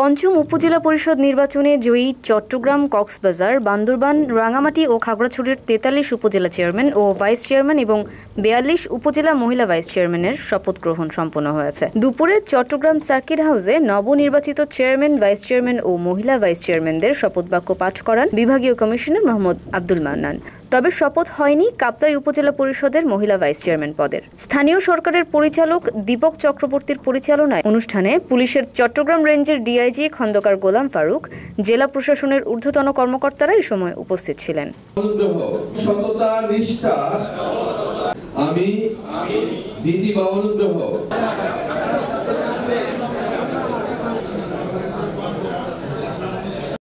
পঞ্চম উপজেলা পরিষদ নির্বাচনে জয়ী চট্টগ্রাম কক্সবাজার বান্দরবান রাঙামাটি ও খাগড়াছড়ির তেতাল্লিশ উপজেলা চেয়ারম্যান ও ভাইস চেয়ারম্যান এবং বেয়াল্লিশ উপজেলা মহিলা ভাইস চেয়ারম্যানের শপথ গ্রহণ সম্পন্ন হয়েছে দুপুরে চট্টগ্রাম সার্কিট হাউসে নবনির্বাচিত চেয়ারম্যান ভাইস চেয়ারম্যান ও মহিলা ভাইস চেয়ারম্যানদের শপথ বাক্য পাঠ করান বিভাগীয় কমিশনার মোহাম্মদ আব্দুল মান্নান তবে শপথ হয়নি কাপ্তাই উপজেলা পরিষদের মহিলা ভাইস চেয়ারম্যান পদের স্থানীয় সরকারের পরিচালক দীপক চক্রবর্তীর পরিচালনায় অনুষ্ঠানে পুলিশের চট্টগ্রাম রেঞ্জের ডিআই আইজি খন্দকার গোলাম ফারুক জেলা প্রশাসনের ঊর্ধ্বতন কর্মকর্তারা এই সময় উপস্থিত ছিলেন আমি